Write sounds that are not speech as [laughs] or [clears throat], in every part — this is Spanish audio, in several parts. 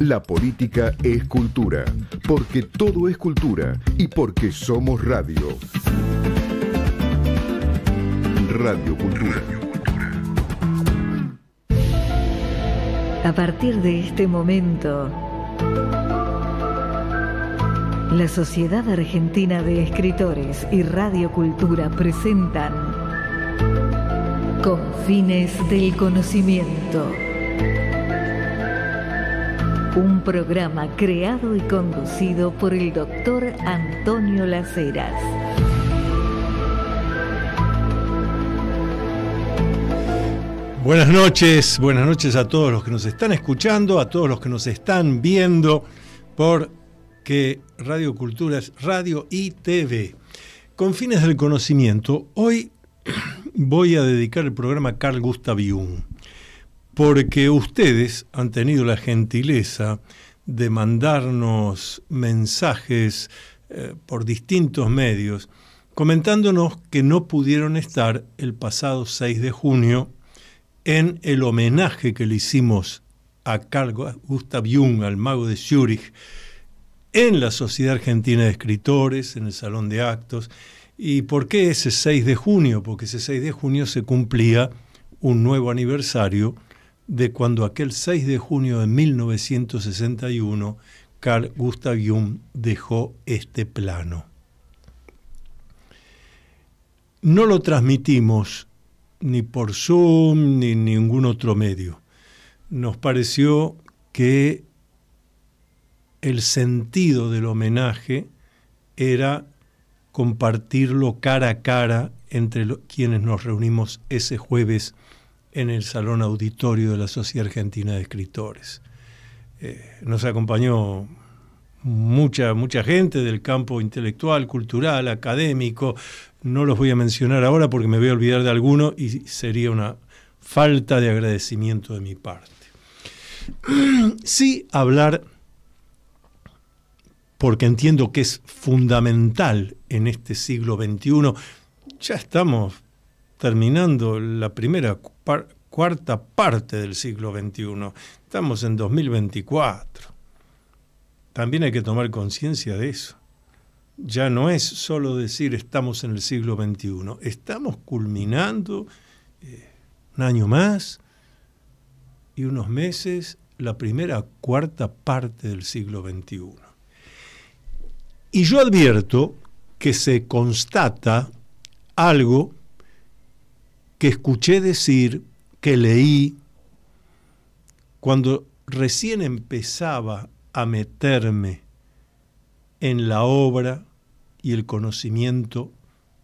La política es cultura, porque todo es cultura y porque somos radio. Radio Cultura. A partir de este momento, la Sociedad Argentina de Escritores y Radio Cultura presentan Confines del Conocimiento. Un programa creado y conducido por el doctor Antonio Laceras. Buenas noches, buenas noches a todos los que nos están escuchando, a todos los que nos están viendo por que Radio Cultura es radio y TV. Con fines del conocimiento, hoy [clears throat] voy a dedicar el programa a Carl Gustav Jung porque ustedes han tenido la gentileza de mandarnos mensajes eh, por distintos medios comentándonos que no pudieron estar el pasado 6 de junio en el homenaje que le hicimos a Carl Gustav Jung, al mago de Zurich, en la Sociedad Argentina de Escritores, en el Salón de Actos. ¿Y por qué ese 6 de junio? Porque ese 6 de junio se cumplía un nuevo aniversario de cuando aquel 6 de junio de 1961 Carl Gustav Jung dejó este plano. No lo transmitimos ni por Zoom ni ningún otro medio. Nos pareció que el sentido del homenaje era compartirlo cara a cara entre quienes nos reunimos ese jueves en el Salón Auditorio de la Sociedad Argentina de Escritores. Eh, nos acompañó mucha, mucha gente del campo intelectual, cultural, académico. No los voy a mencionar ahora porque me voy a olvidar de alguno y sería una falta de agradecimiento de mi parte. [clears throat] Sí hablar, porque entiendo que es fundamental en este siglo XXI, ya estamos terminando la primera cuarta parte del siglo XXI. Estamos en 2024. También hay que tomar conciencia de eso. Ya no es solo decir estamos en el siglo XXI, estamos culminando eh, un año más y unos meses la primera cuarta parte del siglo XXI. Y yo advierto que se constata algo que escuché decir, que leí, cuando recién empezaba a meterme en la obra y el conocimiento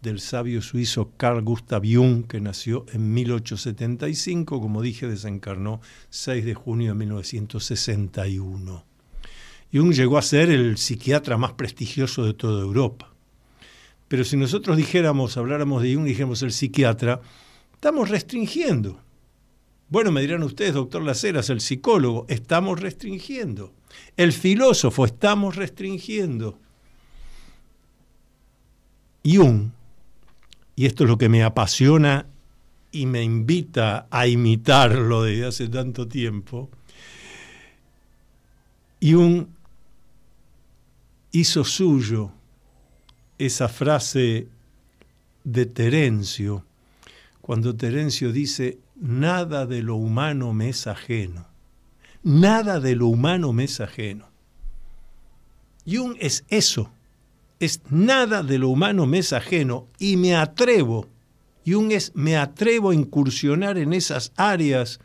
del sabio suizo Carl Gustav Jung, que nació en 1875, como dije, desencarnó 6 de junio de 1961. Jung llegó a ser el psiquiatra más prestigioso de toda Europa. Pero si nosotros dijéramos, habláramos de Jung, dijéramos el psiquiatra, Estamos restringiendo. Bueno, me dirán ustedes, doctor Laceras, el psicólogo, estamos restringiendo. El filósofo, estamos restringiendo. Y un, y esto es lo que me apasiona y me invita a imitarlo desde hace tanto tiempo, y un hizo suyo esa frase de Terencio, cuando Terencio dice, nada de lo humano me es ajeno, nada de lo humano me es ajeno. Jung es eso, es nada de lo humano me es ajeno y me atrevo, Jung es me atrevo a incursionar en esas áreas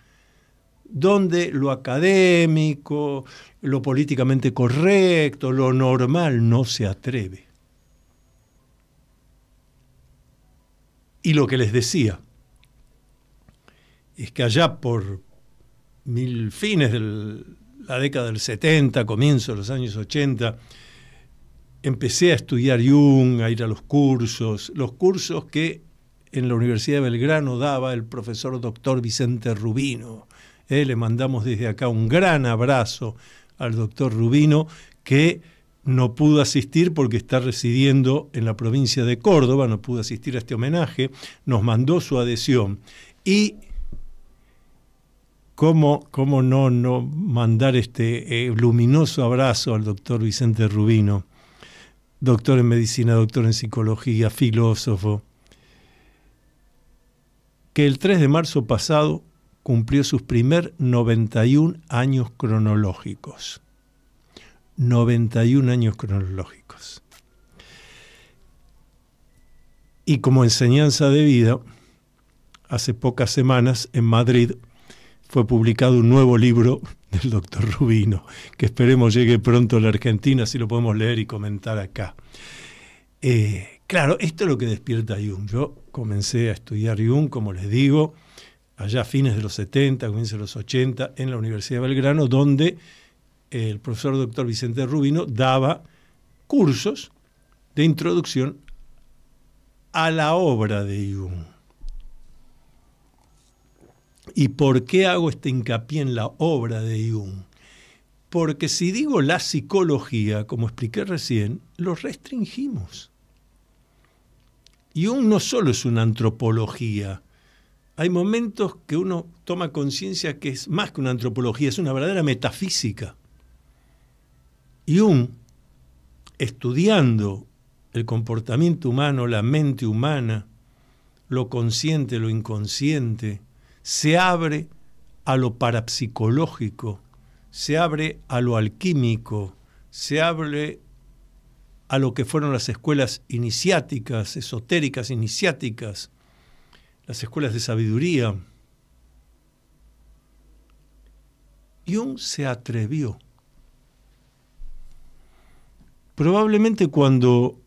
donde lo académico, lo políticamente correcto, lo normal no se atreve. Y lo que les decía, es que allá por mil fines de la década del 70, comienzo de los años 80, empecé a estudiar Jung, a ir a los cursos, los cursos que en la Universidad de Belgrano daba el profesor doctor Vicente Rubino. Eh, le mandamos desde acá un gran abrazo al doctor Rubino, que no pudo asistir porque está residiendo en la provincia de Córdoba, no pudo asistir a este homenaje, nos mandó su adhesión y ¿Cómo, no, no mandar este eh, luminoso abrazo al doctor Vicente Rubino, doctor en medicina, doctor en psicología, filósofo, que el 3 de marzo pasado cumplió sus primer 91 años cronológicos. 91 años cronológicos. Y como enseñanza de vida, hace pocas semanas en Madrid fue publicado un nuevo libro [laughs] del doctor Rubino, que esperemos llegue pronto a la Argentina, si lo podemos leer y comentar acá. Eh, claro, esto es lo que despierta Jung. Yo comencé a estudiar Jung, como les digo, allá a fines de los 70, comienzos de los 80, en la Universidad de Belgrano, donde el profesor doctor Vicente Rubino daba cursos de introducción a la obra de Jung. ¿Y por qué hago este hincapié en la obra de Jung? Porque si digo la psicología, como expliqué recién, lo restringimos. Jung no solo es una antropología. Hay momentos que uno toma conciencia que es más que una antropología, es una verdadera metafísica. Jung, estudiando el comportamiento humano, la mente humana, lo consciente, lo inconsciente, se abre a lo parapsicológico, se abre a lo alquímico, se abre a lo que fueron las escuelas iniciáticas, esotéricas, iniciáticas, las escuelas de sabiduría. Jung se atrevió. Probablemente cuando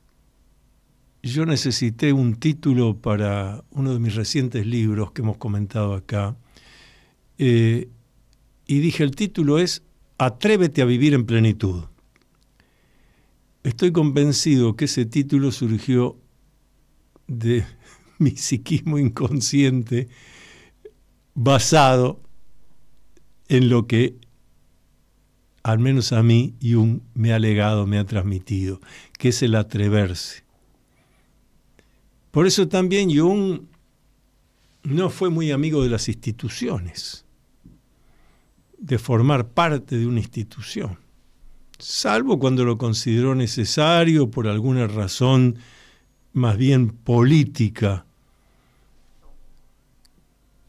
yo necesité un título para uno de mis recientes libros que hemos comentado acá. Eh, y dije, el título es Atrévete a vivir en plenitud. Estoy convencido que ese título surgió de [laughs] mi psiquismo inconsciente basado en lo que al menos a mí Jung me ha legado, me ha transmitido, que es el atreverse. Por eso también Jung no fue muy amigo de las instituciones, de formar parte de una institución, salvo cuando lo consideró necesario por alguna razón más bien política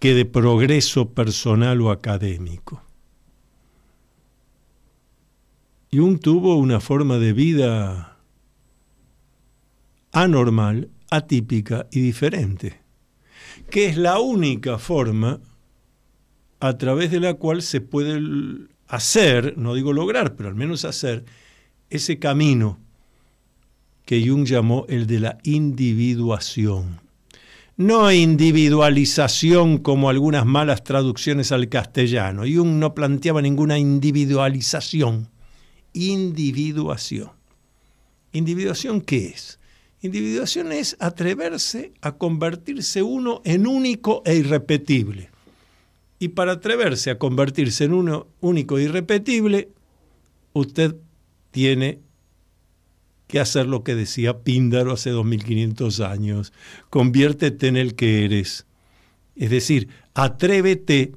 que de progreso personal o académico. Jung tuvo una forma de vida anormal atípica y diferente, que es la única forma a través de la cual se puede hacer, no digo lograr, pero al menos hacer, ese camino que Jung llamó el de la individuación. No individualización como algunas malas traducciones al castellano. Jung no planteaba ninguna individualización. Individuación. ¿Individuación qué es? Individuación es atreverse a convertirse uno en único e irrepetible. Y para atreverse a convertirse en uno único e irrepetible, usted tiene que hacer lo que decía Píndaro hace 2500 años, conviértete en el que eres. Es decir, atrévete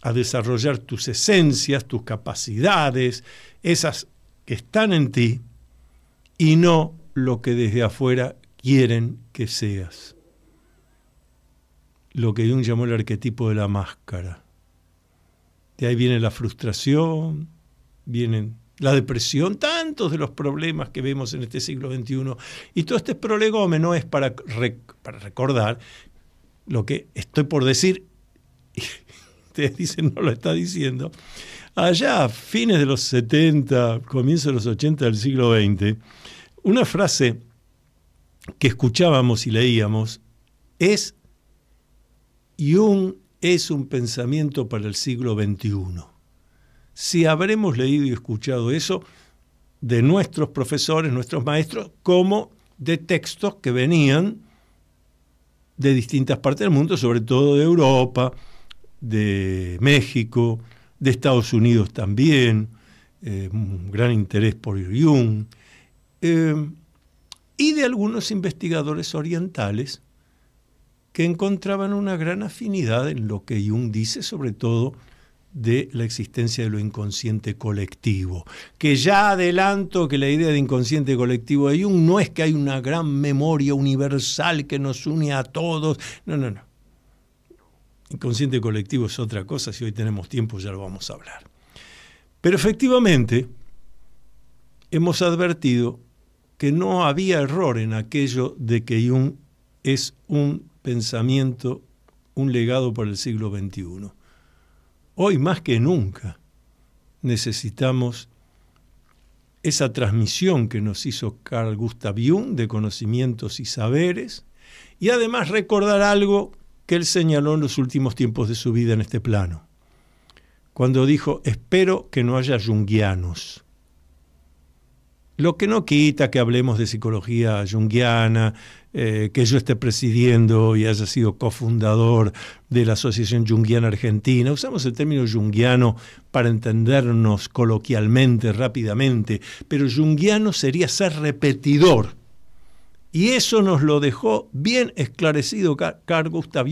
a desarrollar tus esencias, tus capacidades, esas que están en ti, y no lo que desde afuera quieren que seas. Lo que Jung llamó el arquetipo de la máscara. De ahí viene la frustración, vienen la depresión, tantos de los problemas que vemos en este siglo XXI. Y todo este prolegómeno es para, para recordar lo que estoy por decir. [laughs] ustedes dicen, no lo está diciendo. Allá, fines de los 70, comienzo de los 80 del siglo XX, una frase que escuchábamos y leíamos es, Jung es un pensamiento para el siglo XXI. Si habremos leído y escuchado eso de nuestros profesores, nuestros maestros, como de textos que venían de distintas partes del mundo, sobre todo de Europa, de México, de Estados Unidos también, eh, un gran interés por Jung, Em, y de algunos investigadores orientales que encontraban una gran afinidad en lo que Jung dice, sobre todo de la existencia de lo inconsciente colectivo. Que ya adelanto que la idea de inconsciente colectivo de Jung no es que hay una gran memoria universal que nos une a todos. No, no, no. Inconsciente colectivo es otra cosa, si hoy tenemos tiempo ya lo vamos a hablar. Pero efectivamente, hemos advertido que no había error en aquello de que Jung es un pensamiento, un legado para el siglo XXI. Hoy más que nunca necesitamos esa transmisión que nos hizo Carl Gustav Jung de conocimientos y saberes, y además recordar algo que él señaló en los últimos tiempos de su vida en este plano, cuando dijo, espero que no haya jungianos". Lo que no quita que hablemos de psicología junguiana, eh, que yo esté presidiendo y haya sido cofundador de la Asociación Junguiana Argentina. Usamos el término junguiano para entendernos coloquialmente, rápidamente, pero junguiano sería ser repetidor y eso nos lo dejó bien esclarecido Carl Gustav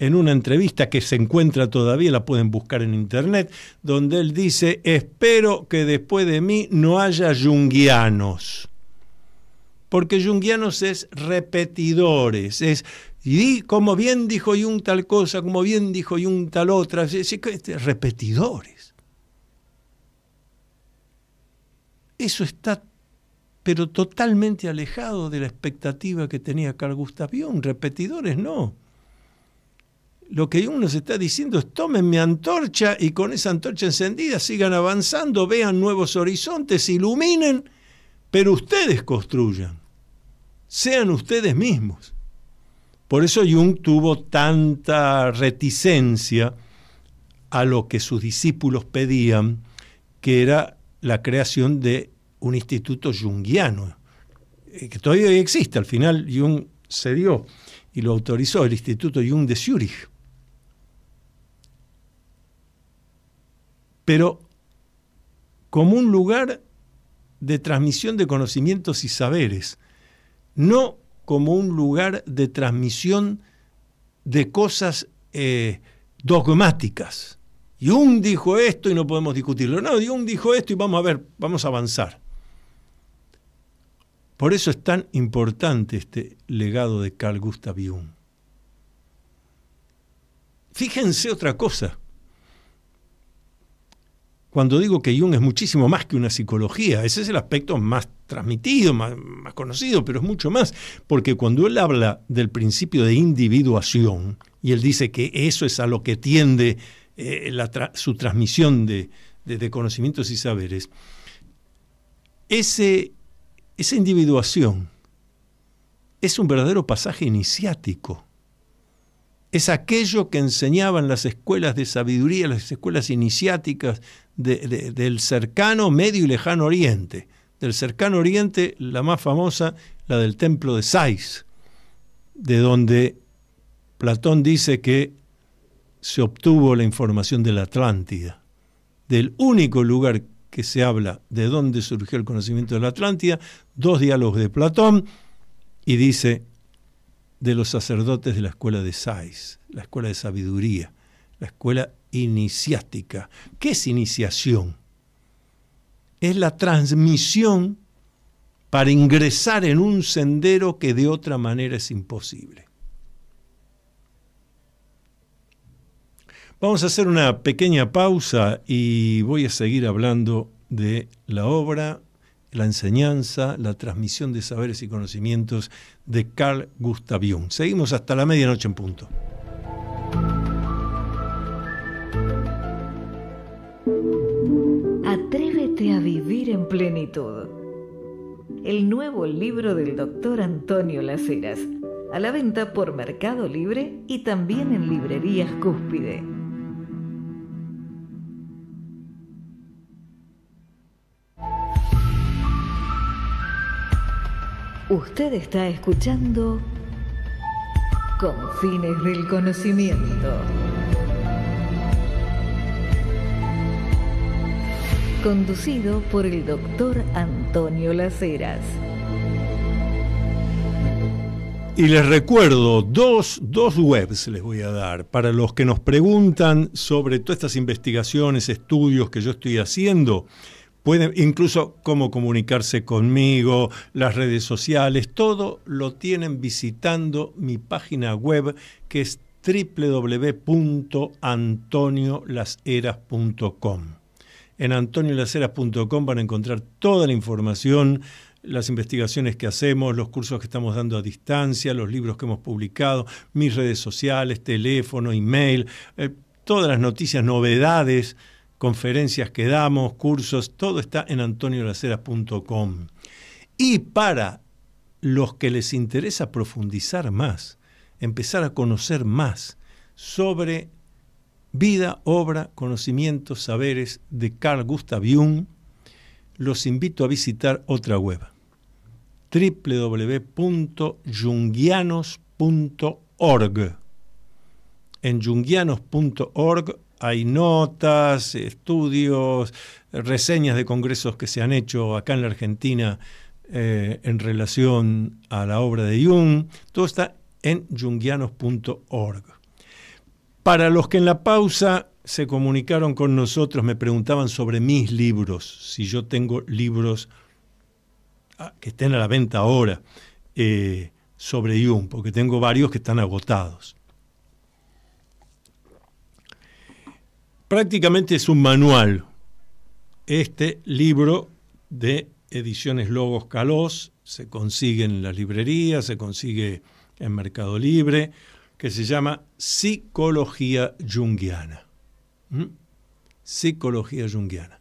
en una entrevista que se encuentra todavía, la pueden buscar en internet, donde él dice, espero que después de mí no haya junguianos. Porque junguianos es repetidores, es y como bien dijo Jung tal cosa, como bien dijo Jung tal otra, es este, repetidores. Eso está pero totalmente alejado de la expectativa que tenía Carl Gustav Jung. Repetidores no. Lo que Jung nos está diciendo es tomen mi antorcha y con esa antorcha encendida sigan avanzando, vean nuevos horizontes, iluminen, pero ustedes construyan. Sean ustedes mismos. Por eso Jung tuvo tanta reticencia a lo que sus discípulos pedían, que era la creación de un instituto junguiano, eh, que todavía existe, al final Jung dio y lo autorizó, el Instituto Jung de Zurich. Pero como un lugar de transmisión de conocimientos y saberes, no como un lugar de transmisión de cosas eh, dogmáticas. Jung dijo esto y no podemos discutirlo. No, Jung dijo esto y vamos a ver, vamos a avanzar. Por eso es tan importante este legado de Carl Gustav Jung. Fíjense otra cosa. Cuando digo que Jung es muchísimo más que una psicología, ese es el aspecto más transmitido, más, conocido, pero es mucho más, porque cuando él habla del principio de individuación, y él dice que eso es a lo que tiende eh, su transmisión de, de, conocimientos y saberes, ese esa individuación es un verdadero pasaje iniciático. Es aquello que enseñaban las escuelas de sabiduría, las escuelas iniciáticas del cercano, medio y lejano oriente. Del cercano oriente, la más famosa, la del templo de Sais, de donde Platón dice que se obtuvo la información de la Atlántida, del único lugar que se habla de dónde surgió el conocimiento de la Atlántida, dos diálogos de Platón, y dice de los sacerdotes de la escuela de Sais, la escuela de sabiduría, la escuela iniciática. ¿Qué es iniciación? Es la transmisión para ingresar en un sendero que de otra manera es imposible. Vamos a hacer una pequeña pausa y voy a seguir hablando de la obra, la enseñanza, la transmisión de saberes y conocimientos de Carl Gustav Jung. Seguimos hasta la medianoche en punto. Atrévete a vivir en plenitud. El nuevo libro del doctor Antonio Laceras, a la venta por Mercado Libre y también en librerías Cúspide. Usted está escuchando Confines del Conocimiento. Conducido por el doctor Antonio Laceras. Y les recuerdo dos, dos, webs les voy a dar para los que nos preguntan sobre todas estas investigaciones, estudios que yo estoy haciendo pueden incluso cómo comunicarse conmigo, las redes sociales, todo lo tienen visitando mi página web que es www.antoniolaseras.com. En antoniolaseras.com van a encontrar toda la información, las investigaciones que hacemos, los cursos que estamos dando a distancia, los libros que hemos publicado, mis redes sociales, teléfono, email, eh, todas las noticias, novedades conferencias que damos, cursos, todo está en antoniolaceras.com. Y para los que les interesa profundizar más, empezar a conocer más sobre vida, obra, conocimientos, saberes de Carl Gustav Jung, los invito a visitar otra web, www.jungianos.org. En jungianos.org hay notas, estudios, reseñas de congresos que se han hecho acá en la Argentina eh, en relación a la obra de Jung. Todo está en jungianos.org. Para los que en la pausa se comunicaron con nosotros, me preguntaban sobre mis libros, si yo tengo libros ah, que estén a la venta ahora eh, sobre Jung, porque tengo varios que están agotados. prácticamente es un manual este libro de Ediciones Logos Calós. Se consigue en las librerías, se consigue en Mercado Libre, que se llama Psicología Jungiana. ¿Mm? Psicología Junguiana.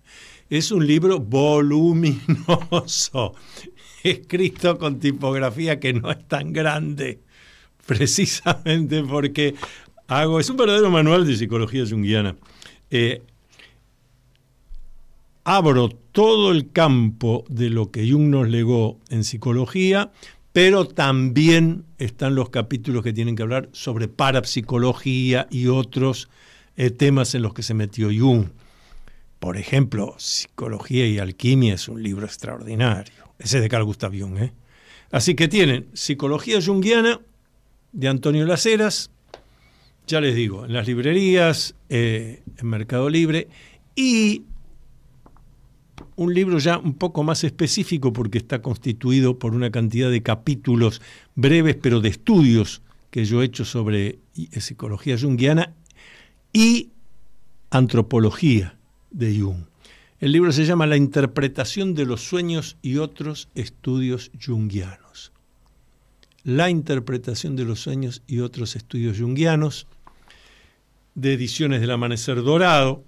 Es un libro voluminoso, [laughs] escrito con tipografía que no es tan grande, precisamente porque hago, es un verdadero manual de psicología junguiana. Eh, abro todo el campo de lo que Jung nos legó en psicología, pero también están los capítulos que tienen que hablar sobre parapsicología y otros eh, temas en los que se metió Jung. Por ejemplo, Psicología y Alquimia es un libro extraordinario. Ese es de Carl Gustav Jung. ¿eh? Así que tienen Psicología Jungiana de Antonio Laceras, ya les digo, en las librerías, eh, en Mercado Libre y un libro ya un poco más específico porque está constituido por una cantidad de capítulos breves pero de estudios que yo he hecho sobre eh, psicología junguiana y antropología de Jung. El libro se llama La interpretación de los sueños y otros estudios junguianos. La interpretación de los sueños y otros estudios junguianos de ediciones del Amanecer Dorado.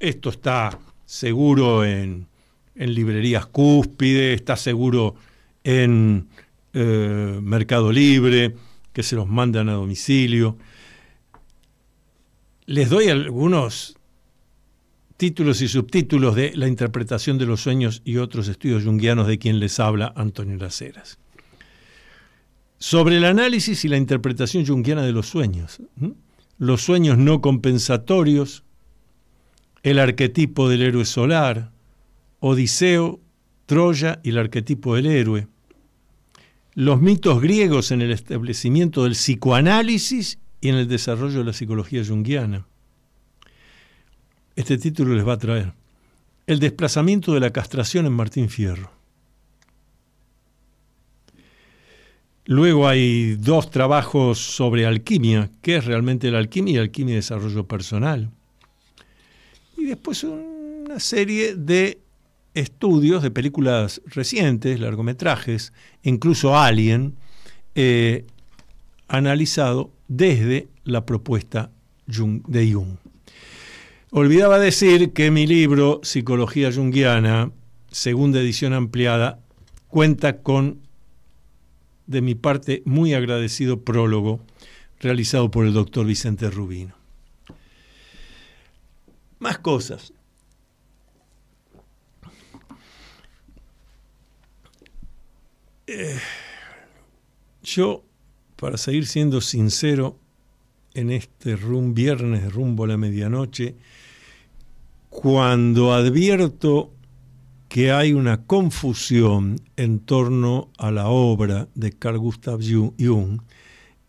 Esto está seguro en, librerías cúspide, está seguro en eh, Mercado Libre, que se los mandan a domicilio. Les doy algunos títulos y subtítulos de La interpretación de los sueños y otros estudios junguianos de quien les habla Antonio Laceras. Sobre el análisis y la interpretación junguiana de los sueños los sueños no compensatorios, el arquetipo del héroe solar, Odiseo, Troya y el arquetipo del héroe, los mitos griegos en el establecimiento del psicoanálisis y en el desarrollo de la psicología junguiana. Este título les va a traer El desplazamiento de la castración en Martín Fierro. Luego hay dos trabajos sobre alquimia, qué es realmente la alquimia y alquimia y desarrollo personal. Y después una serie de estudios de películas recientes, largometrajes, incluso Alien, eh, analizado desde la propuesta de Jung. Olvidaba decir que mi libro, Psicología Jungiana, segunda edición ampliada, cuenta con de mi parte muy agradecido prólogo realizado por el doctor Vicente Rubino. Más cosas. Eh, yo, para seguir siendo sincero, en este rum viernes rumbo a la medianoche, cuando advierto que hay una confusión en torno a la obra de Carl Gustav Jung,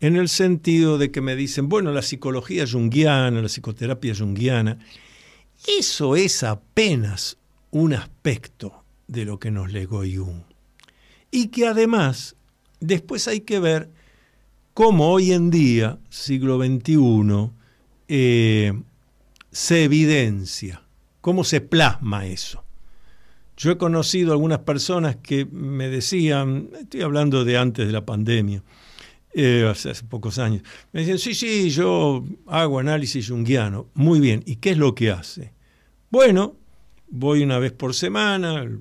en el sentido de que me dicen, bueno, la psicología junguiana, la psicoterapia junguiana, eso es apenas un aspecto de lo que nos legó Jung. Y que además, después hay que ver cómo hoy en día, siglo XXI, eh, se evidencia, cómo se plasma eso. Yo he conocido algunas personas que me decían, estoy hablando de antes de la pandemia, eh, hace, pocos años, me decían, sí, sí, yo hago análisis junguiano, muy bien, ¿y qué es lo que hace? Bueno, voy una vez por semana, al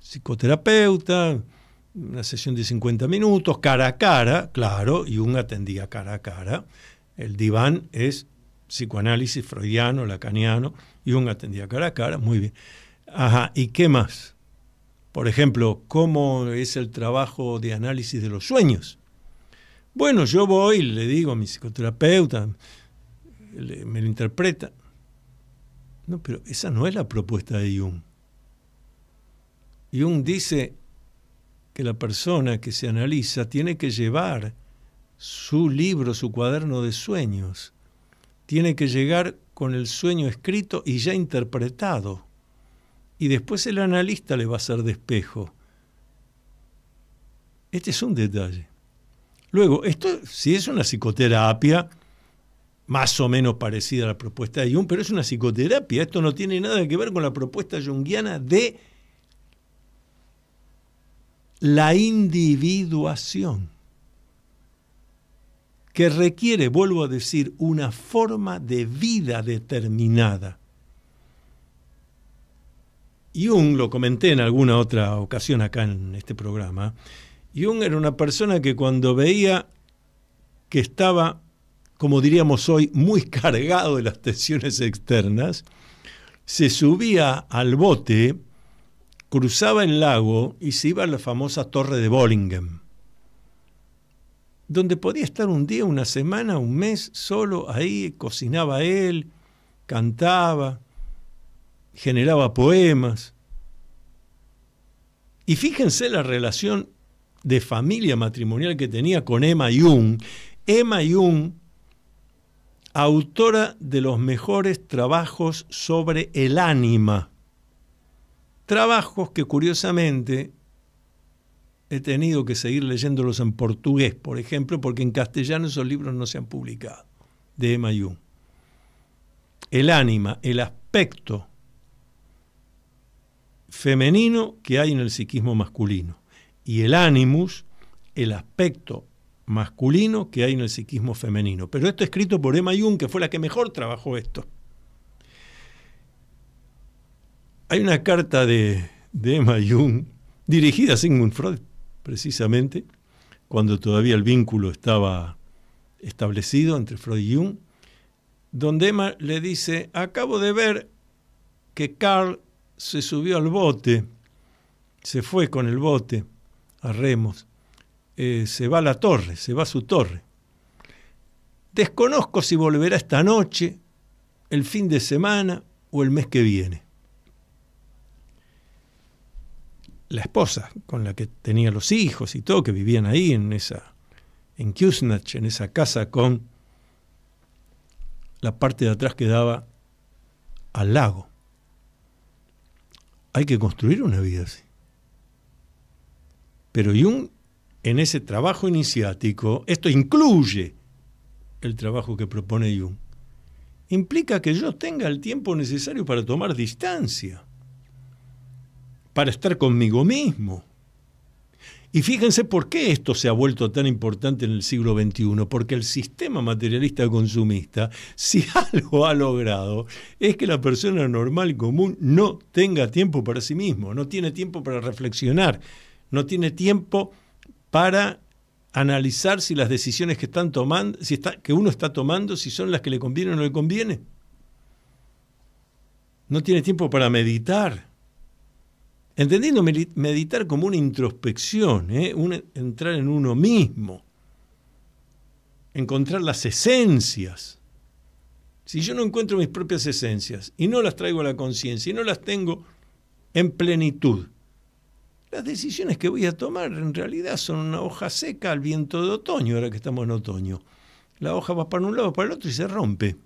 psicoterapeuta, una sesión de 50 minutos, cara a cara, claro, y un atendía cara a cara. El diván es psicoanálisis freudiano, lacaniano, y un atendía cara a cara, muy bien. Ajá, ¿y qué más? Por ejemplo, ¿cómo es el trabajo de análisis de los sueños? Bueno, yo voy, le digo a mi psicoterapeuta, me lo interpreta. No, pero esa no es la propuesta de Jung. Jung dice que la persona que se analiza tiene que llevar su libro, su cuaderno de sueños. Tiene que llegar con el sueño escrito y ya interpretado y después el analista le va a hacer despejo. Este es un detalle. Luego, esto si es una psicoterapia, más o menos parecida a la propuesta de Jung, pero es una psicoterapia. Esto no tiene nada que ver con la propuesta junguiana de la individuación, que requiere, vuelvo a decir, una forma de vida determinada. Jung, lo comenté en alguna otra ocasión acá en este programa, Jung era una persona que cuando veía que estaba, como diríamos hoy, muy [laughs] cargado de las tensiones externas, se subía al bote, cruzaba el lago y se iba a la famosa torre de Bollingen, donde podía estar un día, una semana, un mes solo ahí, cocinaba él, cantaba generaba poemas. Y fíjense la relación de familia matrimonial que tenía con Emma Jung. Emma Jung, autora de los mejores trabajos sobre el ánima. Trabajos que curiosamente he tenido que seguir leyéndolos en portugués, por ejemplo, porque en castellano esos libros no se han publicado, de Emma Jung. El ánima, el aspecto femenino que hay en el psiquismo masculino y el animus, el aspecto masculino que hay en el psiquismo femenino. Pero esto escrito por Emma Jung, que fue la que mejor trabajó esto. Hay una carta de, de Emma Jung dirigida a Sigmund Freud, precisamente, cuando todavía el vínculo estaba establecido entre Freud y Jung, donde Emma le dice, acabo de ver que Carl se subió al bote, se fue con el bote a remos, eh, se va a la torre, se va a su torre. Desconozco si volverá esta noche, el fin de semana o el mes que viene. La esposa con la que tenía los hijos y todo, que vivían ahí en esa, en Kuznach, en esa casa con la parte de atrás que daba al lago. Hay que construir una vida así. Pero Jung, en ese trabajo iniciático, esto incluye el trabajo que propone Jung, implica que yo tenga el tiempo necesario para tomar distancia, para estar conmigo mismo, y fíjense por qué esto se ha vuelto tan importante en el siglo XXI, porque el sistema materialista consumista, [laughs] si algo ha logrado, es que la persona normal y común no tenga tiempo para sí mismo, no tiene tiempo para reflexionar, no tiene tiempo para analizar si las decisiones que están tomando, si que uno está tomando, si son las que le convienen o no le conviene. No tiene tiempo para meditar. Entendiendo meditar como una introspección, ¿eh? un, entrar en uno mismo, encontrar las esencias. Si yo no encuentro mis propias esencias y no las traigo a la conciencia y no las tengo en plenitud, las decisiones que voy a tomar en realidad son una hoja seca al viento de otoño, ahora que estamos en otoño. La hoja va para un lado, para el otro y se rompe.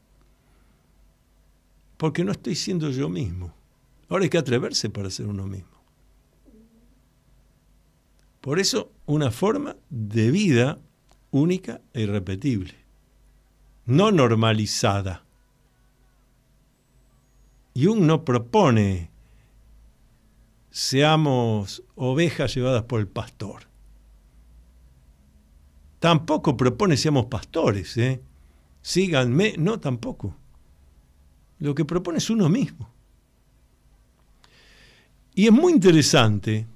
Porque no estoy siendo yo mismo. Ahora hay que atreverse para ser uno mismo. Por eso, una forma de vida única e irrepetible, no normalizada. Jung no propone seamos ovejas llevadas por el pastor. Tampoco propone seamos pastores, ¿eh? síganme, no tampoco. Lo que propone es uno mismo. Y es muy interesante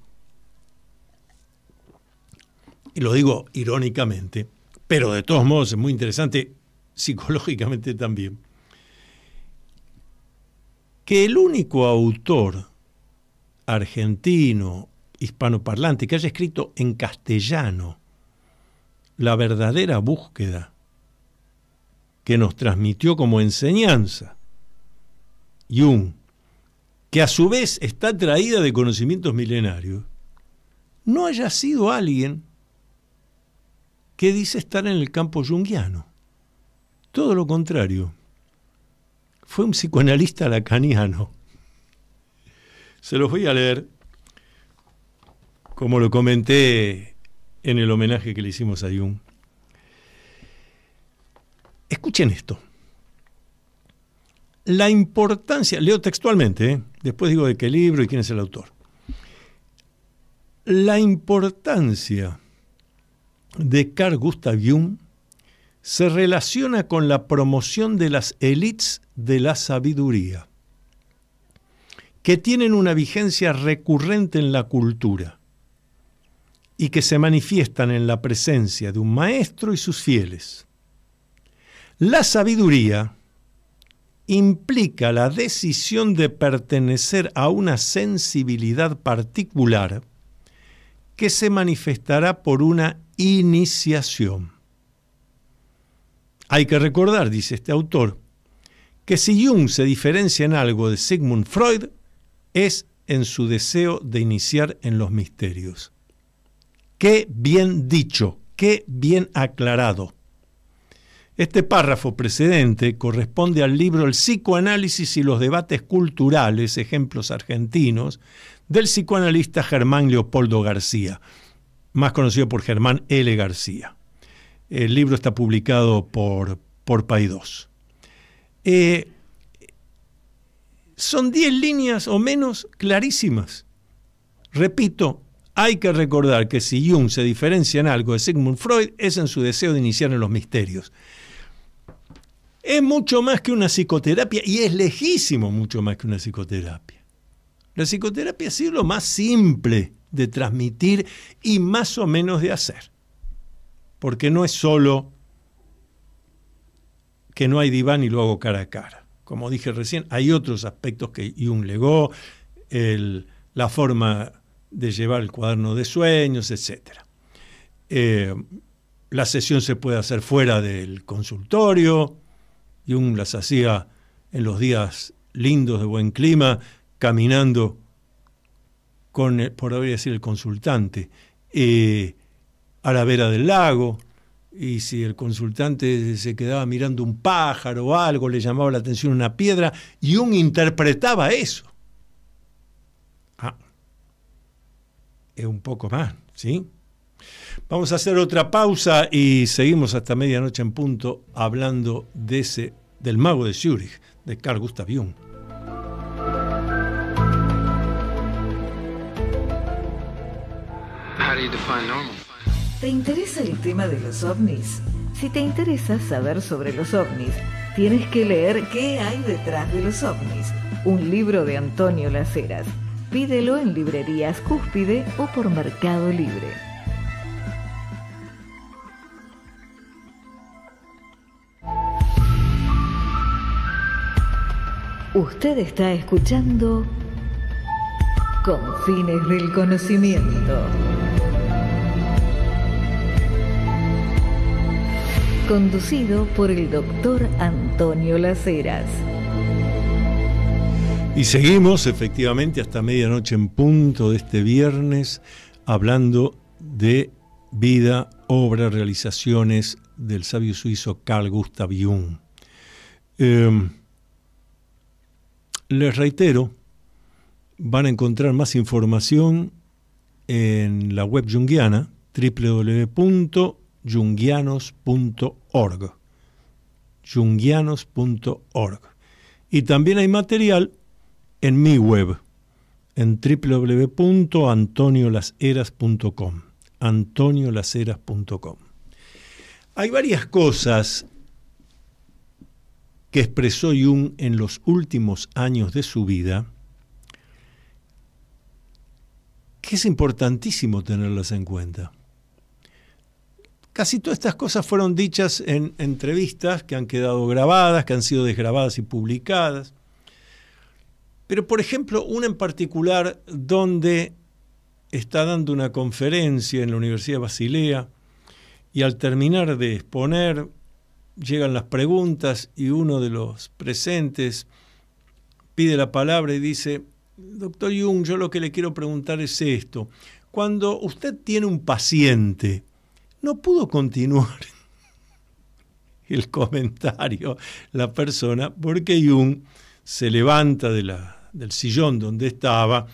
y lo digo irónicamente, pero de todos modos es muy interesante [laughs] psicológicamente también, que el único autor argentino, hispanoparlante, que haya escrito en castellano la verdadera búsqueda que nos transmitió como enseñanza Jung, que a su vez está traída de conocimientos milenarios, no haya sido alguien ¿Qué dice estar en el campo junguiano. Todo lo contrario. Fue un psicoanalista lacaniano. Se los voy a leer, como lo comenté en el homenaje que le hicimos a Jung. Escuchen esto. La importancia, leo textualmente, ¿eh? después digo de qué libro y quién es el autor. La importancia de Carl Gustav Jung se relaciona con la promoción de las élites de la sabiduría, que tienen una vigencia recurrente en la cultura y que se manifiestan en la presencia de un maestro y sus fieles. La sabiduría implica la decisión de pertenecer a una sensibilidad particular que se manifestará por una iniciación. Hay que recordar, dice este autor, que si Jung se diferencia en algo de Sigmund Freud, es en su deseo de iniciar en los misterios. Qué bien dicho, qué bien aclarado. Este párrafo precedente corresponde al libro El psicoanálisis y los debates culturales, ejemplos argentinos, del psicoanalista Germán Leopoldo García, más conocido por Germán L. García. El libro está publicado por, por Paidós. Eh, son diez líneas o menos clarísimas. Repito, hay que recordar que si Jung se diferencia en algo de Sigmund Freud es en su deseo de iniciar en los misterios. Es mucho más que una psicoterapia y es lejísimo mucho más que una psicoterapia. La psicoterapia ha sido lo más simple de transmitir y más o menos de hacer. Porque no es solo que no hay diván y lo hago cara a cara. Como dije recién, hay otros aspectos que Jung legó, la forma de llevar el cuaderno de sueños, etc. Eh, la sesión se puede hacer fuera del consultorio. Jung las hacía en los días lindos de buen clima, caminando con, eh, por haber decir, el consultante eh, a la vera del lago, y si el consultante se quedaba mirando un pájaro o algo, le llamaba la atención una piedra, y un interpretaba eso. Ah, es un poco más, ¿sí? Vamos a hacer otra pausa y seguimos hasta medianoche en punto hablando de ese, del mago de Zurich, de Carl Gustav Jung. ¿Te interesa el tema de los ovnis? Si te interesa saber sobre los ovnis, tienes que leer ¿Qué hay detrás de los ovnis? Un libro de Antonio Laceras. Pídelo en librerías Cúspide o por Mercado Libre. Usted está escuchando fines del Conocimiento. conducido por el doctor Antonio Laceras. Y seguimos efectivamente hasta medianoche en punto de este viernes hablando de vida, obra, realizaciones del sabio suizo Carl Gustav Jung. Em, les reitero, van a encontrar más información en la web junguiana www.jungianos.org jungianos.org. Y también hay material en mi web, en www.antoniolaseras.com. Antoniolaseras.com. Hay varias cosas que expresó Jung en los últimos años de su vida que es importantísimo tenerlas en cuenta. Casi todas estas cosas fueron dichas en entrevistas que han quedado grabadas, que han sido desgrabadas y publicadas. Pero, por ejemplo, una en particular donde está dando una conferencia en la Universidad de Basilea y al terminar de exponer llegan las preguntas y uno de los presentes pide la palabra y dice, doctor Jung, yo lo que le quiero preguntar es esto. Cuando usted tiene un paciente no pudo continuar [laughs] el comentario la persona porque Jung se levanta de la, del sillón donde estaba,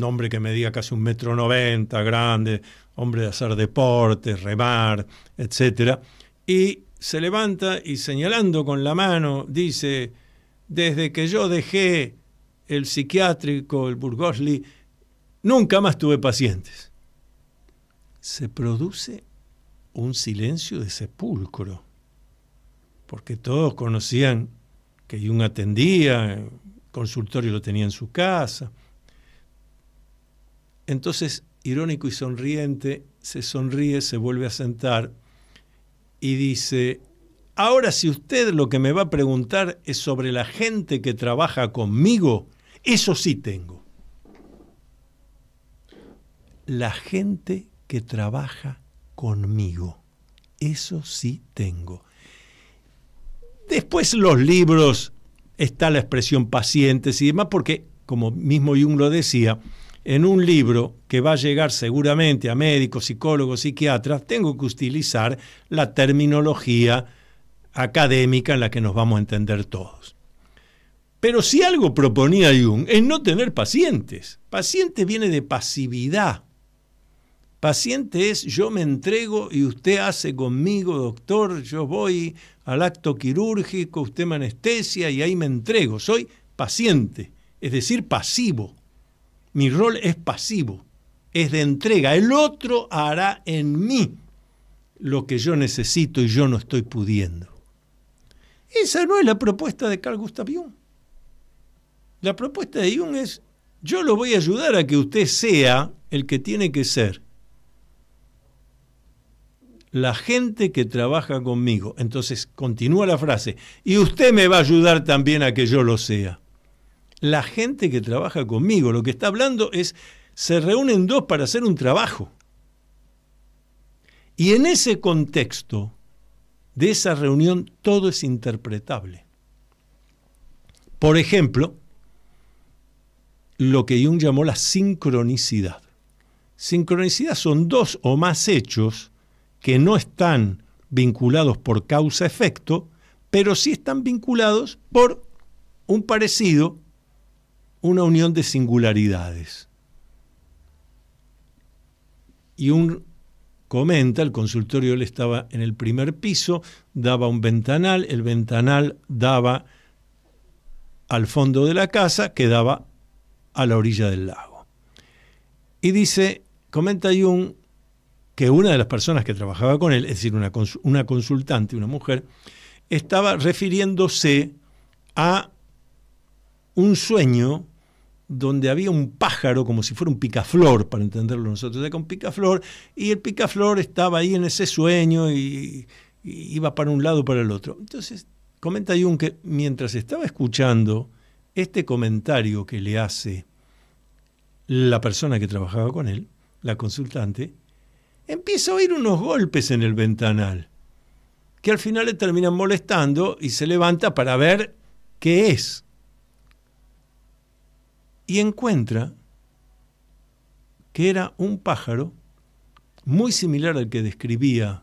hombre que medía casi un metro noventa, grande, hombre de hacer deportes, remar, etc. Y se levanta y señalando con la mano dice, desde que yo dejé el psiquiátrico, el Burgosli, nunca más tuve pacientes. Se produce un silencio de sepulcro, porque todos conocían que Jung atendía, el consultorio lo tenía en su casa. Entonces, irónico y sonriente, se sonríe, se vuelve a sentar y dice, ahora si usted lo que me va a preguntar es sobre la gente que trabaja conmigo, eso sí tengo. La gente que trabaja conmigo. Eso sí tengo. Después los libros está la expresión pacientes y demás, porque, como mismo Jung lo decía, en un libro que va a llegar seguramente a médicos, psicólogos, psiquiatras, tengo que utilizar la terminología académica en la que nos vamos a entender todos. Pero si algo proponía Jung es no tener pacientes. Paciente viene de pasividad. Paciente es yo me entrego y usted hace conmigo, doctor, yo voy al acto quirúrgico, usted me anestesia y ahí me entrego. Soy paciente, es decir, pasivo. Mi rol es pasivo, es de entrega. El otro hará en mí lo que yo necesito y yo no estoy pudiendo. Esa no es la propuesta de Carl Gustav Jung. La propuesta de Jung es, yo lo voy a ayudar a que usted sea el que tiene que ser la gente que trabaja conmigo. Entonces continúa la frase, y usted me va a ayudar también a que yo lo sea. La gente que trabaja conmigo, lo que está hablando es, se reúnen dos para hacer un trabajo. Y en ese contexto de esa reunión todo es interpretable. Por ejemplo, lo que Jung llamó la sincronicidad. Sincronicidad son dos o más hechos que no están vinculados por causa-efecto, pero sí están vinculados por un parecido, una unión de singularidades. Y un comenta, el consultorio él estaba en el primer piso, daba un ventanal, el ventanal daba al fondo de la casa que daba a la orilla del lago. Y dice, comenta un que una de las personas que trabajaba con él, es decir, una, consultante, una mujer, estaba refiriéndose a un sueño donde había un pájaro, como si fuera un picaflor, para entenderlo nosotros, de con picaflor, y el picaflor estaba ahí en ese sueño y, iba para un lado o para el otro. Entonces, comenta Jung que mientras estaba escuchando este comentario que le hace la persona que trabajaba con él, la consultante, empieza a oír unos golpes en el ventanal, que al final le terminan molestando y se levanta para ver qué es. Y encuentra que era un pájaro muy similar al que describía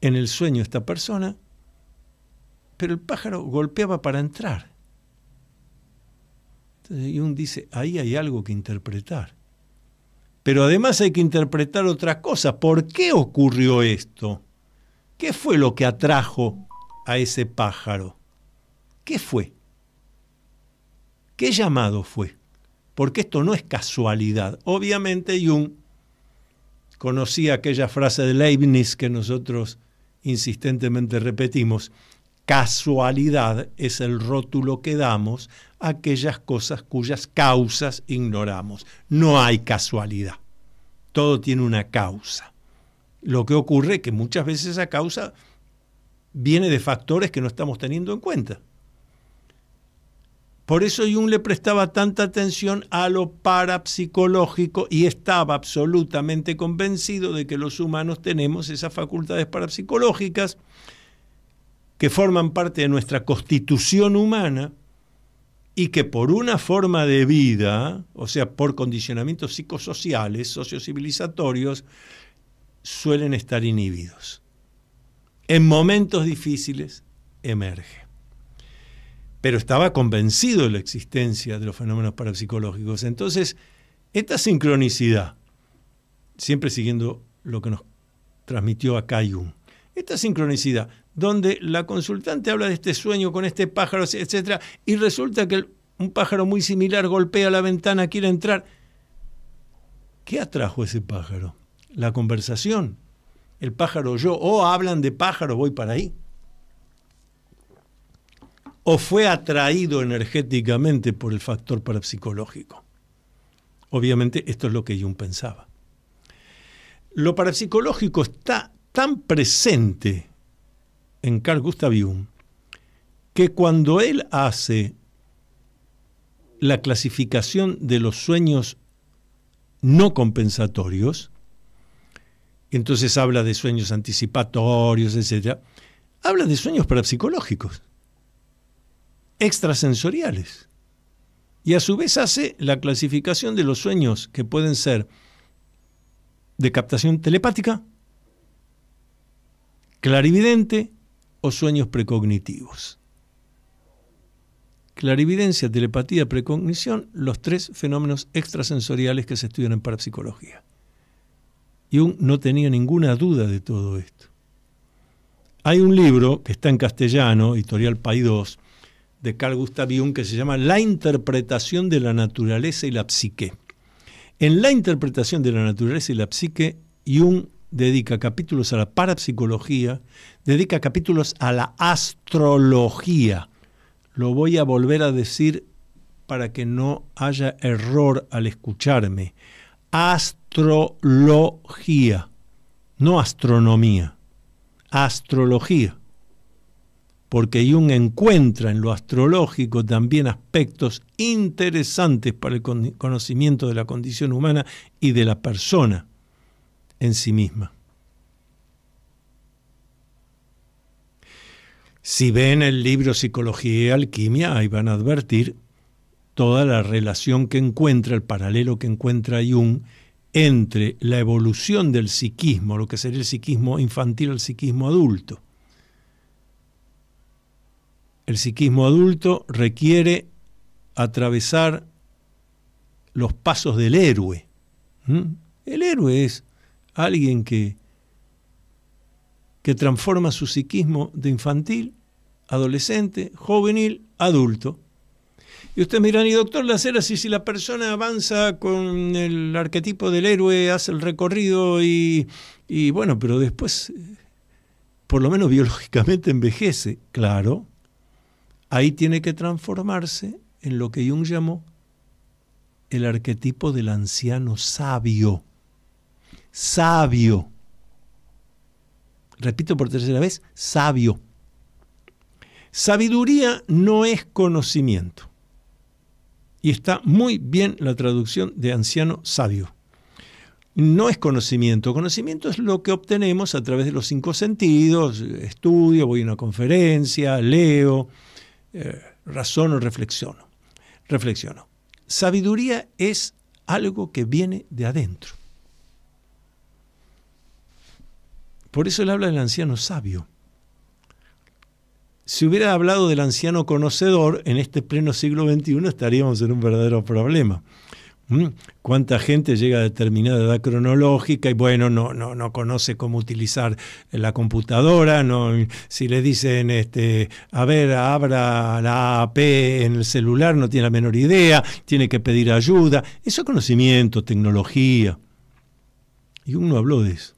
en el sueño esta persona, pero el pájaro golpeaba para entrar. Entonces, y dice, ahí hay algo que interpretar. Pero además hay que interpretar otra cosa. ¿Por qué ocurrió esto? ¿Qué fue lo que atrajo a ese pájaro? ¿Qué fue? ¿Qué llamado fue? Porque esto no es casualidad. Obviamente Jung conocía aquella frase de Leibniz que nosotros insistentemente repetimos, Casualidad es el rótulo que damos a aquellas cosas cuyas causas ignoramos. No hay casualidad. Todo tiene una causa. Lo que ocurre es que muchas veces esa causa viene de factores que no estamos teniendo en cuenta. Por eso Jung le prestaba tanta atención a lo parapsicológico y estaba absolutamente convencido de que los humanos tenemos esas facultades parapsicológicas que forman parte de nuestra constitución humana y que por una forma de vida, o sea, por condicionamientos psicosociales, sociocivilizatorios, suelen estar inhibidos. En momentos difíciles emerge pero estaba convencido de la existencia de los fenómenos parapsicológicos. Entonces, esta sincronicidad, siempre siguiendo lo que nos transmitió acá Jung, esta sincronicidad donde la consultante habla de este sueño con este pájaro, etcétera, y resulta que un pájaro muy similar golpea la ventana, quiere entrar. ¿Qué atrajo ese pájaro? La conversación. El pájaro yo, o hablan de pájaro, voy para ahí. O fue atraído energéticamente por el factor parapsicológico. Obviamente esto es lo que Jung pensaba. Lo parapsicológico está tan presente en Carl Gustav Jung que cuando él hace la clasificación de los sueños no compensatorios, entonces habla de sueños anticipatorios, etc., habla de sueños parapsicológicos, extrasensoriales. Y a su vez hace la clasificación de los sueños que pueden ser de captación telepática, clarividente, sueños precognitivos. Clarividencia, telepatía, precognición, los tres fenómenos extrasensoriales que se estudian en parapsicología. Jung no tenía ninguna duda de todo esto. Hay un libro que está en castellano, editorial 2 de Carl Gustav Jung, que se llama La interpretación de la naturaleza y la psique. En la interpretación de la naturaleza y la psique, Jung dedica capítulos a la parapsicología, dedica capítulos a la astrología. Lo voy a volver a decir para que no haya error al escucharme. Astrología, no astronomía, astrología. Porque Jung encuentra en lo astrológico también aspectos interesantes para el conocimiento de la condición humana y de la persona en sí misma. Si ven el libro Psicología y Alquimia, ahí van a advertir toda la relación que encuentra, el paralelo que encuentra Jung entre la evolución del psiquismo, lo que sería el psiquismo infantil al psiquismo adulto. El psiquismo adulto requiere atravesar los pasos del héroe. El héroe es alguien que, que transforma su psiquismo de infantil, adolescente, juvenil, adulto. Y ustedes miran y doctor Lacera, si, si la persona avanza con el arquetipo del héroe, hace el recorrido y, y bueno, pero después, eh, por lo menos biológicamente envejece, claro, ahí tiene que transformarse en lo que Jung llamó el arquetipo del anciano sabio sabio. Repito por tercera vez, sabio. Sabiduría no es conocimiento. Y está muy bien la traducción de anciano sabio. No es conocimiento. Conocimiento es lo que obtenemos a través de los cinco sentidos. Estudio, voy a una conferencia, leo, eh, razono, reflexiono. Reflexiono. Sabiduría es algo que viene de adentro. Por eso le habla del anciano sabio. Si hubiera hablado del anciano conocedor, en este pleno siglo XXI estaríamos en un verdadero problema. ¿Mm? ¿Cuánta gente llega a determinada edad cronológica y bueno, no, no, conoce cómo utilizar la computadora? No, si le dicen, este, a ver, abra la AP en el celular, no tiene la menor idea, tiene que pedir ayuda. Eso es conocimiento, tecnología. Y uno habló de eso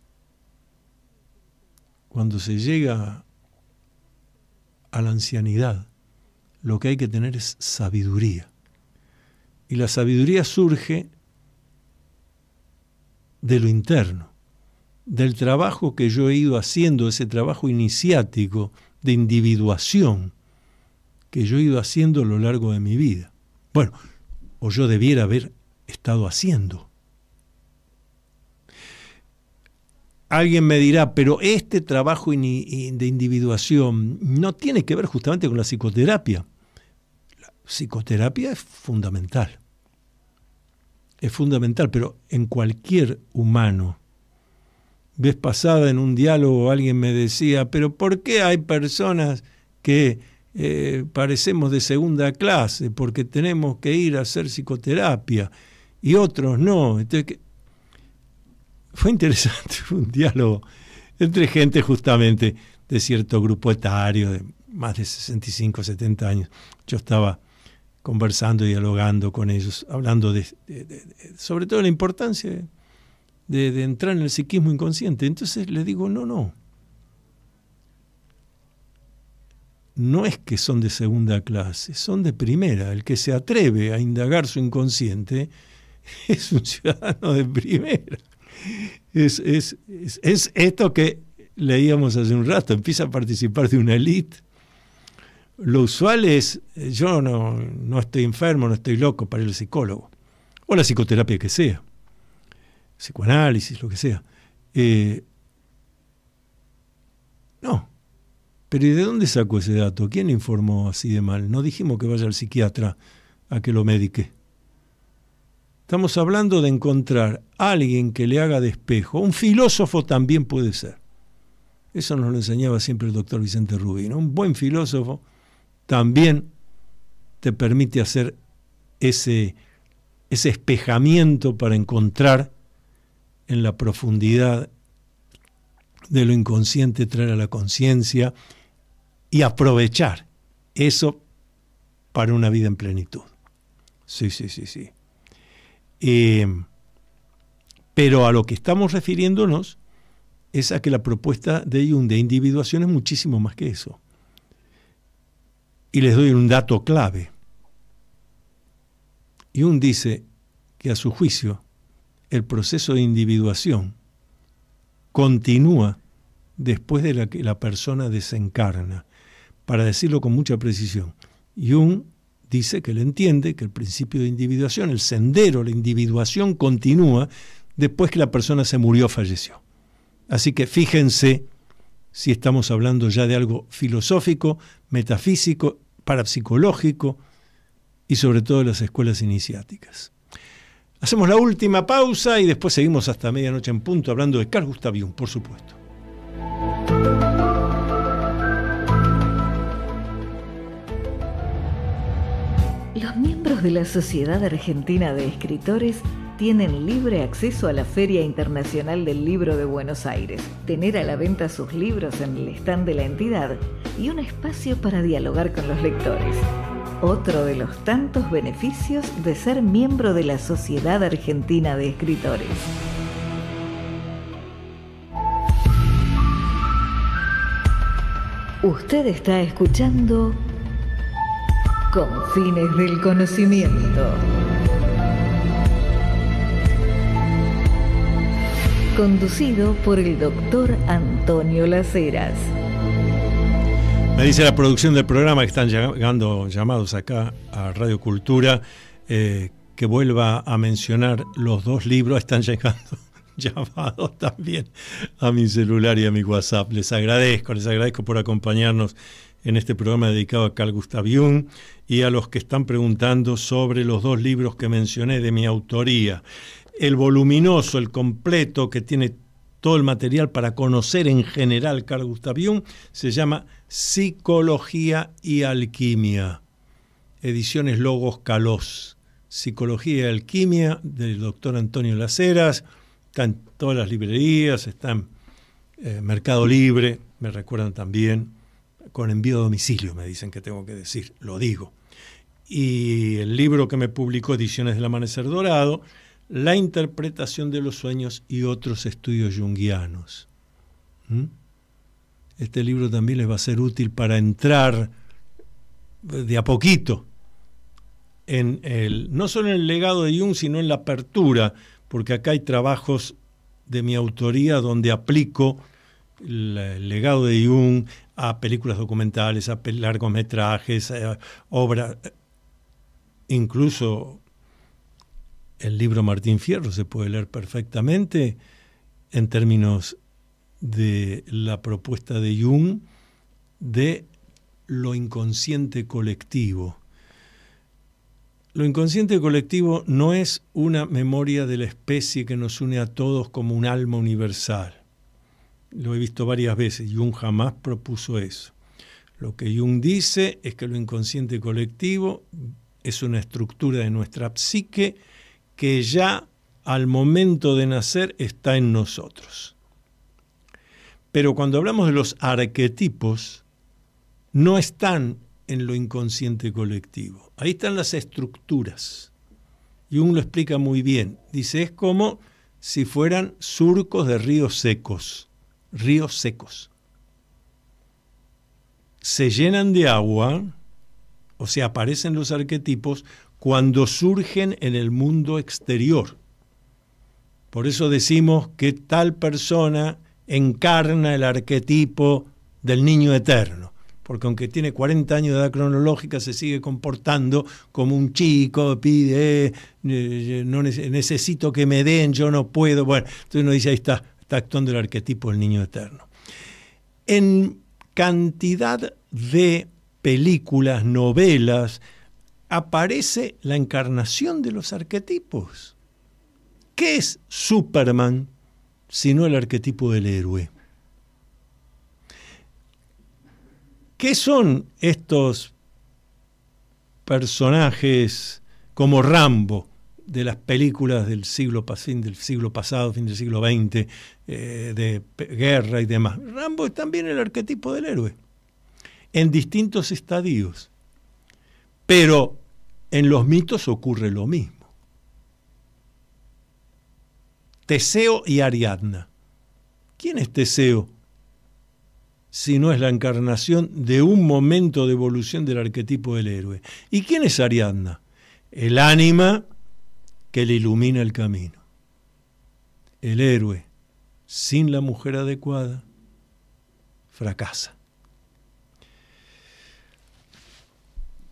cuando se llega a la ancianidad, lo que hay que tener es sabiduría. Y la sabiduría surge de lo interno, del trabajo que yo he ido haciendo, ese trabajo iniciático de individuación que yo he ido haciendo a lo largo de mi vida. Bueno, o yo debiera haber estado haciendo. Alguien me dirá, pero este trabajo de individuación no tiene que ver justamente con la psicoterapia. La psicoterapia es fundamental. Es fundamental, pero en cualquier humano. Ves pasada en un diálogo alguien me decía, pero ¿por qué hay personas que eh, parecemos de segunda clase porque tenemos que ir a hacer psicoterapia y otros no? fue interesante [laughs] un diálogo entre gente justamente de cierto grupo etario, de más de 65, 70 años. Yo estaba conversando y dialogando con ellos, hablando de, de, sobre todo la importancia de, de entrar en el psiquismo inconsciente. Entonces le digo, no, no. No es que son de segunda clase, son de primera. El que se atreve a indagar su inconsciente [laughs] es un ciudadano de primera es, es, es, esto que leíamos hace un rato, empieza a participar de una elite. Lo usual es, eh, yo no, estoy enfermo, no estoy loco para el psicólogo, o la psicoterapia que sea, psicoanálisis, lo que sea. Eh, no, pero ¿y de dónde sacó ese dato? ¿Quién le informó así de mal? No dijimos que vaya al psiquiatra a que lo medique. Estamos hablando de encontrar a alguien que le haga despejo. Un filósofo también puede ser. Eso nos lo enseñaba siempre el doctor Vicente Rubino. Un buen filósofo también te permite hacer ese, ese espejamiento para encontrar en la profundidad de lo inconsciente, traer a la conciencia y aprovechar eso para una vida en plenitud. Sí, sí, sí, sí. Eh, pero a lo que estamos refiriéndonos es a que la propuesta de Jung de individuación es muchísimo más que eso. Y les doy un dato clave. Jung dice que a su juicio el proceso de individuación continúa después de la que la persona desencarna. Para decirlo con mucha precisión, Jung dice que él entiende que el principio de individuación, el sendero, la individuación continúa después que la persona se murió, o falleció. Así que fíjense si estamos hablando ya de algo filosófico, metafísico, parapsicológico y sobre todo de las escuelas iniciáticas. Hacemos la última pausa y después seguimos hasta medianoche en punto hablando de Carl Gustav Jung, por supuesto. Los miembros de la Sociedad Argentina de Escritores tienen libre acceso a la Feria Internacional del Libro de Buenos Aires, tener a la venta sus libros en el stand de la entidad y un espacio para dialogar con los lectores. Otro de los tantos beneficios de ser miembro de la Sociedad Argentina de Escritores. Usted está escuchando con fines del conocimiento. Conducido por el doctor Antonio Laceras. Me dice la producción del programa que están llegando llamados acá a Radio Cultura eh, que vuelva a mencionar los dos libros, están llegando [laughs] llamados también a mi celular y a mi WhatsApp. Les agradezco, les agradezco por acompañarnos en este programa dedicado a Carl Gustav Jung y a los que están preguntando sobre los dos libros que mencioné de mi autoría. El voluminoso, el completo, que tiene todo el material para conocer en general Carl Gustav Jung, se llama Psicología y Alquimia. Ediciones Logos Calos. Psicología y Alquimia del doctor Antonio Laceras. Está en todas las librerías, está en eh, Mercado Libre, me recuerdan también con envío a domicilio, me dicen que tengo que decir, lo digo. Y el libro que me publicó, Ediciones del Amanecer Dorado, La interpretación de los sueños y otros estudios junguianos. ¿Mm? Este libro también les va a ser útil para entrar de a poquito en el, no solo en el legado de Jung, sino en la apertura, porque acá hay trabajos de mi autoría donde aplico el legado de Jung a películas documentales, a largometrajes, a obras, incluso el libro Martín Fierro se puede leer perfectamente en términos de la propuesta de Jung de lo inconsciente colectivo. Lo inconsciente colectivo no es una memoria de la especie que nos une a todos como un alma universal lo he visto varias veces, Jung jamás propuso eso. Lo que Jung dice es que lo inconsciente colectivo es una estructura de nuestra psique que ya al momento de nacer está en nosotros. Pero cuando hablamos de los arquetipos, no están en lo inconsciente colectivo. Ahí están las estructuras. Jung lo explica muy bien. Dice, es como si fueran surcos de ríos secos ríos secos. Se llenan de agua, o sea, aparecen los arquetipos cuando surgen en el mundo exterior. Por eso decimos que tal persona encarna el arquetipo del niño eterno, porque aunque tiene 40 años de edad cronológica, se sigue comportando como un chico, pide, eh, no necesito que me den, yo no puedo. Bueno, entonces uno dice, ahí está, está actuando el arquetipo del niño eterno. En cantidad de películas, novelas, aparece la encarnación de los arquetipos. ¿Qué es Superman sino el arquetipo del héroe? ¿Qué son estos personajes como Rambo, de las películas del siglo, del siglo pasado, fin del siglo XX, eh, de guerra y demás. Rambo es también el arquetipo del héroe, en distintos estadios. Pero en los mitos ocurre lo mismo. Teseo y Ariadna. ¿Quién es Teseo? Si no es la encarnación de un momento de evolución del arquetipo del héroe. ¿Y quién es Ariadna? El ánima que le ilumina el camino. El héroe sin la mujer adecuada fracasa.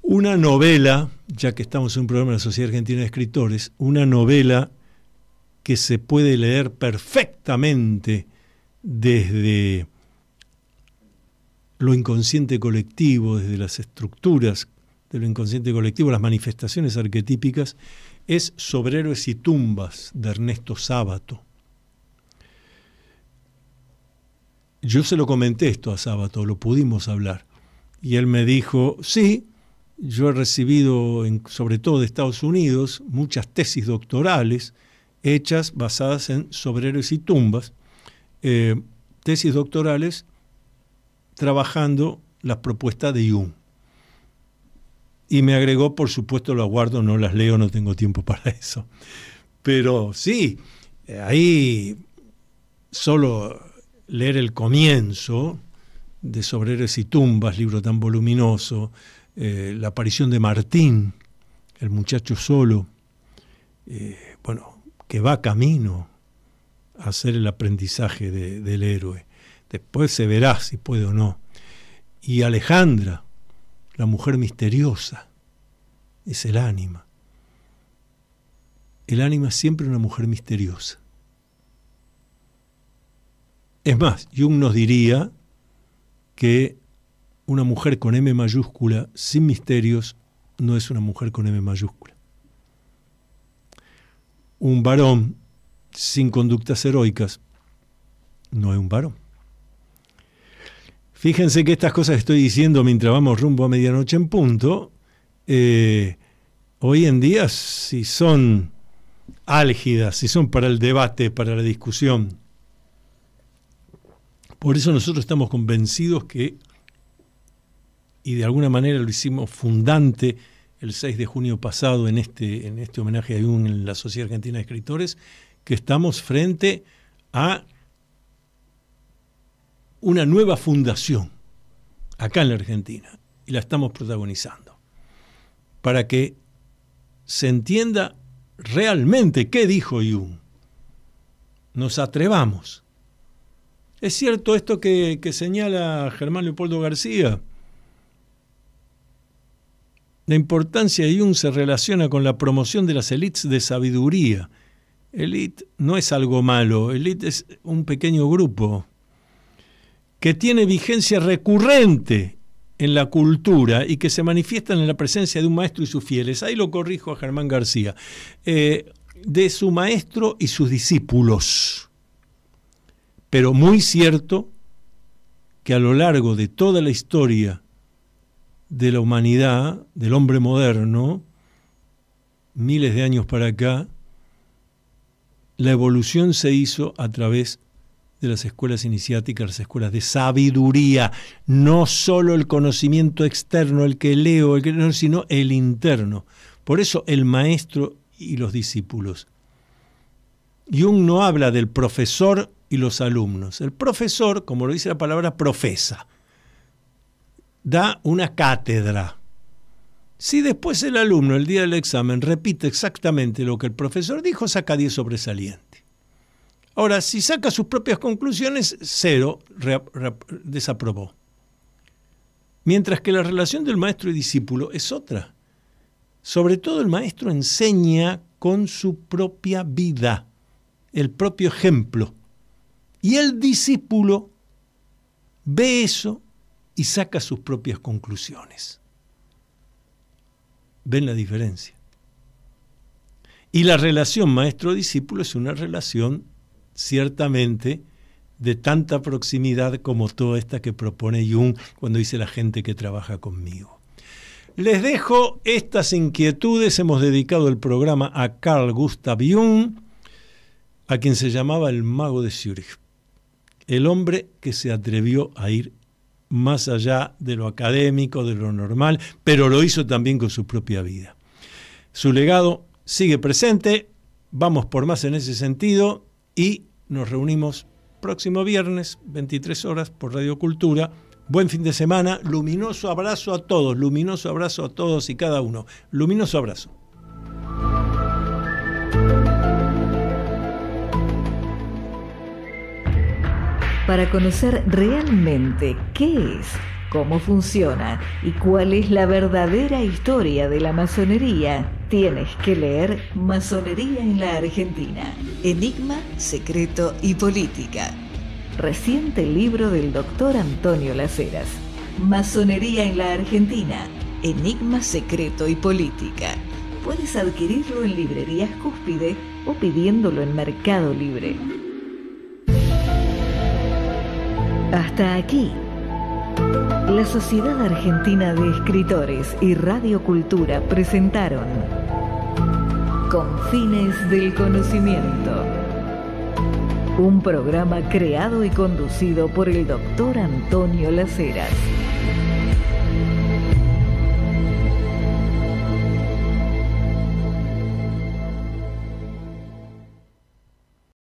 Una novela, ya que estamos en un programa de la Sociedad Argentina de Escritores, una novela que se puede leer perfectamente desde lo inconsciente colectivo, desde las estructuras de lo inconsciente colectivo, las manifestaciones arquetípicas, es Sobreros y tumbas de Ernesto Sábato. Yo se lo comenté esto a Sábato, lo pudimos hablar. Y él me dijo, sí, yo he recibido, sobre todo de Estados Unidos, muchas tesis doctorales hechas basadas en sobreros y tumbas, eh, tesis doctorales trabajando las propuestas de Jung. Y me agregó, por supuesto, lo aguardo, no las leo, no tengo tiempo [laughs] para eso. Pero sí, eh, ahí solo leer el comienzo de Sobreres y Tumbas, libro tan voluminoso, eh, la aparición de Martín, el muchacho solo, eh, bueno, que va camino a hacer el aprendizaje del héroe. Después se verá si puede o no. Y Alejandra, la mujer misteriosa es el ánima. El ánima es siempre una mujer misteriosa. Es más, Jung nos diría que una mujer con M mayúscula sin misterios no es una mujer con M mayúscula. Un varón sin conductas heroicas no es un varón. Fíjense que estas cosas que estoy diciendo mientras vamos rumbo a medianoche en punto, eh, hoy en día si son álgidas, si son para el debate, para la discusión. Por eso nosotros estamos convencidos que, y de alguna manera lo hicimos fundante el 6 de junio pasado en este, en este homenaje a en la Sociedad Argentina de Escritores, que estamos frente a una nueva fundación acá en la Argentina y la estamos protagonizando para que se entienda realmente qué dijo Jung. Nos atrevamos. Es cierto esto que, señala Germán Leopoldo García. La importancia de Jung se relaciona con la promoción de las élites de sabiduría. Elite no es algo malo, elite es un pequeño grupo, que tiene vigencia recurrente en la cultura y que se manifiestan en la presencia de un maestro y sus fieles. Ahí lo corrijo a Germán García. Eh, de su maestro y sus discípulos. Pero muy cierto que a lo largo de toda la historia de la humanidad, del hombre moderno, miles de años para acá, la evolución se hizo a través de de las escuelas iniciáticas, las escuelas de sabiduría, no solo el conocimiento externo, el que leo, sino el interno. Por eso el maestro y los discípulos. Jung no habla del profesor y los alumnos. El profesor, como lo dice la palabra, profesa. Da una cátedra. Si después el alumno, el día del examen, repite exactamente lo que el profesor dijo, saca 10 sobresalientes. Ahora, si saca sus propias conclusiones, cero desaprobó. Mientras que la relación del maestro y discípulo es otra. Sobre todo el maestro enseña con su propia vida, el propio ejemplo. Y el discípulo ve eso y saca sus propias conclusiones. ¿Ven la diferencia? Y la relación maestro-discípulo es una relación ciertamente de tanta proximidad como toda esta que propone Jung cuando dice la gente que trabaja conmigo. Les dejo estas inquietudes, hemos dedicado el programa a Carl Gustav Jung, a quien se llamaba el mago de Zurich, el hombre que se atrevió a ir más allá de lo académico, de lo normal, pero lo hizo también con su propia vida. Su legado sigue presente, vamos por más en ese sentido, y nos reunimos próximo viernes, 23 horas, por Radio Cultura. Buen fin de semana, luminoso abrazo a todos, luminoso abrazo a todos y cada uno. Luminoso abrazo. Para conocer realmente qué es cómo funciona y cuál es la verdadera historia de la masonería, tienes que leer Masonería en la Argentina, Enigma, Secreto y Política. Reciente libro del doctor Antonio Laceras. Masonería en la Argentina, Enigma, Secreto y Política. Puedes adquirirlo en librerías cúspide o pidiéndolo en Mercado Libre. Hasta aquí la Sociedad Argentina de Escritores y Radio Cultura presentaron Confines del Conocimiento. Un programa creado y conducido por el doctor Antonio Laceras.